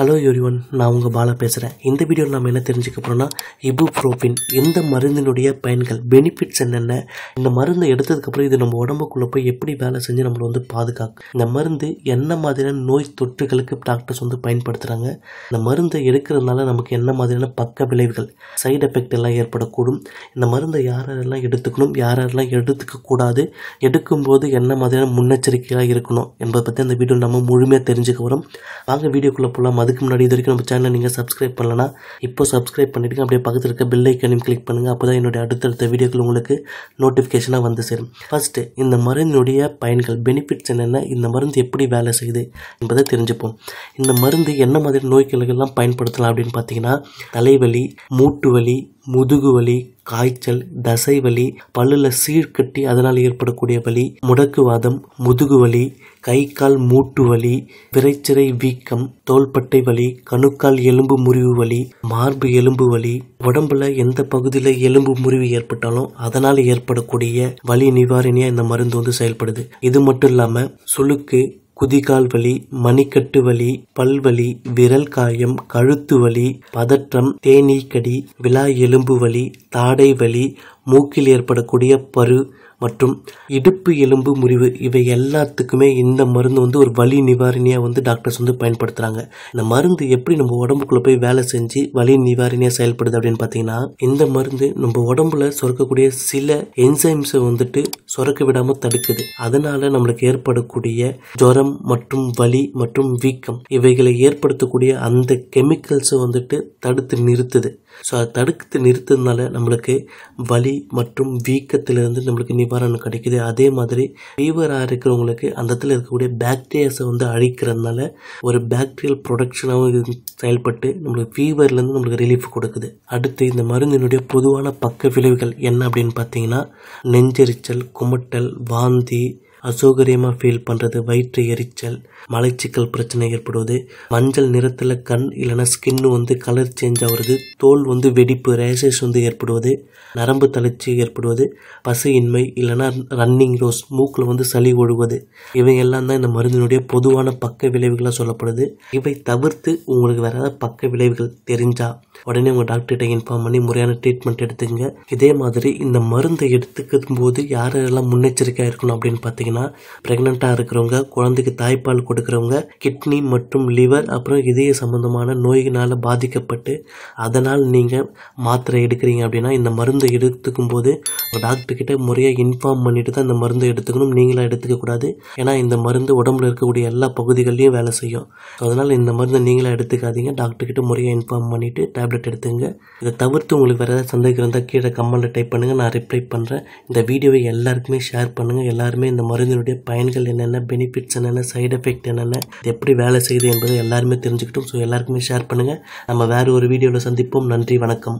hello everyone நான் உங்கள் பாலா பேசுகிறேன் இந்த வீடியோவில் நம்ம என்ன தெரிஞ்சுக்க போகிறோம்னா ப்ரோஃபின் இந்த மருந்தினுடைய பயன்கள் பெனிஃபிட்ஸ் என்னென்ன இந்த மருந்தை எடுத்ததுக்கப்புறம் இது நம்ம உடம்புக்குள்ளே போய் எப்படி வேலை செஞ்சு நம்மளை வந்து பாதுகாக்கும் இந்த மருந்து என்ன மாதிரியான நோய் தொற்றுகளுக்கு டாக்டர்ஸ் வந்து பயன்படுத்துகிறாங்க இந்த மருந்தை எடுக்கிறதுனால நமக்கு என்ன மாதிரியான பக்க விளைவுகள் சைடு எஃபெக்ட் எல்லாம் ஏற்படக்கூடும் இந்த மருந்தை யாரெல்லாம் எடுத்துக்கணும் யாரெல்லாம் எடுத்துக்கக்கூடாது எடுக்கும்போது என்ன மாதிரியான முன்னெச்சரிக்கையாக இருக்கணும் என்பதை பற்றி அந்த வீடியோ நம்ம முழுமையாக தெரிஞ்சுக்க வரும் வாங்க வீடியோக்குள்ளே போகலாம் அதுக்கு முன்னாடி இது வரைக்கும் நம்ம சேனலை நீங்கள் சப்ஸ்கிரைப் பண்ணலன்னா இப்போ சப்ஸ்கிரைப் பண்ணிவிட்டு அப்படியே பக்கத்தில் இருக்க பெல் ஐக்கனையும் கிளிக் பண்ணுங்கள் அப்போ தான் என்னுடைய அடுத்தடுத்த வீடியோக்கள் உங்களுக்கு நோட்டிஃபிகேஷனாக வந்து சேரும் ஃபஸ்ட்டு இந்த மருந்தினுடைய பயன்கள் பெனிஃபிட்ஸ் என்னென்ன இந்த மருந்து எப்படி வேலை செய்யுது என்பதை தெரிஞ்சுப்போம் இந்த மருந்து என்ன மாதிரி நோய்களுக்கெல்லாம் பயன்படுத்தலாம் அப்படின்னு பார்த்தீங்கன்னா தலைவலி மூட்டு வலி முதுகு வலி காய்ச்சல் தசை வலி பல்லில் சீழ்கட்டி அதனால் ஏற்படக்கூடிய வலி முடக்குவாதம் முதுகுவலி கை கால் மூட்டு வலி விரைச்சிறை வீக்கம் தோள்பட்டை வலி கணுக்கால் எலும்பு முறிவு வலி மார்பு எலும்பு வலி உடம்புல எந்த பகுதியில் எலும்பு முறிவு ஏற்பட்டாலும் அதனால் ஏற்படக்கூடிய வலி நிவாரணியா இந்த மருந்து வந்து செயல்படுது இது மட்டும் இல்லாமல் சுளுக்கு குதிகால் வலி மணிக்கட்டு வலி பல்வலி விரல் காயம் கழுத்து வலி பதற்றம் தேனீக்கடி விழா எலும்பு வலி தாடை வலி மூக்கில் ஏற்படக்கூடிய பரு மற்றும் இடுப்பு எலும்பு முறிவு இவை எல்லாத்துக்குமே இந்த மருந்து வந்து ஒரு வலி நிவாரணியாக வந்து டாக்டர்ஸ் வந்து பயன்படுத்துகிறாங்க இந்த மருந்து எப்படி நம்ம உடம்புக்குள்ளே போய் வேலை செஞ்சு வலி நிவாரணியாக செயல்படுது அப்படின்னு பார்த்தீங்கன்னா இந்த மருந்து நம்ம உடம்புல சுரக்கக்கூடிய சில என்சைம்ஸை வந்துட்டு சுரக்க விடாமல் தடுக்குது அதனால் நம்மளுக்கு ஏற்படக்கூடிய ஜுரம் மற்றும் வலி மற்றும் வீக்கம் இவைகளை ஏற்படுத்தக்கூடிய அந்த கெமிக்கல்ஸை வந்துட்டு தடுத்து நிறுத்துது ஸோ அதை தடுத்து நிறுத்ததுனால நம்மளுக்கு வலி மற்றும் வீக்கத்திலிருந்து நம்மளுக்கு நிவாரணம் கிடைக்குது அதே மாதிரி ஃபீவராக இருக்கிறவங்களுக்கு அந்த இடத்துல இருக்கக்கூடிய பேக்டீரியாஸை வந்து அழிக்கிறதுனால ஒரு பேக்டீரியல் ப்ரொடக்ஷனாகவும் செயல்பட்டு நம்மளுக்கு ஃபீவர்லேருந்து நம்மளுக்கு ரிலீஃப் கொடுக்குது அடுத்து இந்த மருந்தினுடைய பொதுவான பக்க விளைவுகள் என்ன அப்படின்னு பார்த்தீங்கன்னா நெஞ்செரிச்சல் குமட்டல் வாந்தி அசௌகரியமாக ஃபீல் பண்ணுறது வயிற்று எரிச்சல் மலைச்சிக்கல் பிரச்சனை ஏற்படுவது மஞ்சள் நிறத்தில் கண் இல்லைனா ஸ்கின்னு வந்து கலர் சேஞ்ச் ஆகுறது தோல் வந்து வெடிப்பு ரேசஸ் வந்து ஏற்படுவது நரம்பு தளர்ச்சி ஏற்படுவது பசையின்மை இல்லைனா ரன்னிங் ரோஸ் மூக்கில் வந்து சளி ஒழுவது இவையெல்லாம் தான் இந்த மருந்தினுடைய பொதுவான பக்க விளைவுகளாக சொல்லப்படுது இவை தவிர்த்து உங்களுக்கு வேறு ஏதாவது பக்க விளைவுகள் தெரிஞ்சால் உடனே உங்கள் டாக்டர்கிட்ட இன்ஃபார்ம் பண்ணி முறையான ட்ரீட்மெண்ட் எடுத்துங்க இதே மாதிரி இந்த மருந்தை எடுத்துக்கும் போது யாரெல்லாம் முன்னெச்சரிக்கையாக இருக்கணும் அப்படின்னு பார்த்தீங்கன்னா பார்த்தீங்கன்னா ப்ரெக்னெண்ட்டாக இருக்கிறவங்க குழந்தைக்கு தாய்ப்பால் கொடுக்குறவங்க கிட்னி மற்றும் லிவர் அப்புறம் இதய சம்மந்தமான நோயினால் பாதிக்கப்பட்டு அதனால் நீங்கள் மாத்திரை எடுக்கிறீங்க அப்படின்னா இந்த மருந்தை எடுத்துக்கும் போது டாக்டர்கிட்ட முறையாக இன்ஃபார்ம் பண்ணிட்டு தான் இந்த மருந்தை எடுத்துக்கணும் நீங்களாக எடுத்துக்கக்கூடாது ஏன்னா இந்த மருந்து உடம்புல இருக்கக்கூடிய எல்லா பகுதிகள்லையும் வேலை செய்யும் அதனால் இந்த மருந்தை நீங்களாக எடுத்துக்காதீங்க டாக்டர்கிட்ட முறையாக இன்ஃபார்ம் பண்ணிவிட்டு டேப்லெட் எடுத்துங்க இதை தவிர்த்து உங்களுக்கு வேறு ஏதாவது சந்தேகம் இருந்தால் கீழே கமெண்ட்டில் டைப் பண்ணுங்கள் நான் ரிப்ளை பண்ணுறேன் இந்த வீடியோவை எல்லாருக்குமே ஷேர் பண்ணுங்கள் எல்லாருமே இந்த மருந்து மருந்தினுடைய பயன்கள் என்னென்ன பெனிஃபிட்ஸ் என்னென்ன சைடு எஃபெக்ட் என்னென்ன எப்படி வேலை செய்யுது என்பதை எல்லாருமே தெரிஞ்சுக்கிட்டோம் ஸோ எல்லாருக்குமே ஷேர் பண்ணுங்கள் நம்ம வேறு ஒரு வீடியோவில் சந்திப்போம் நன்றி வணக்கம்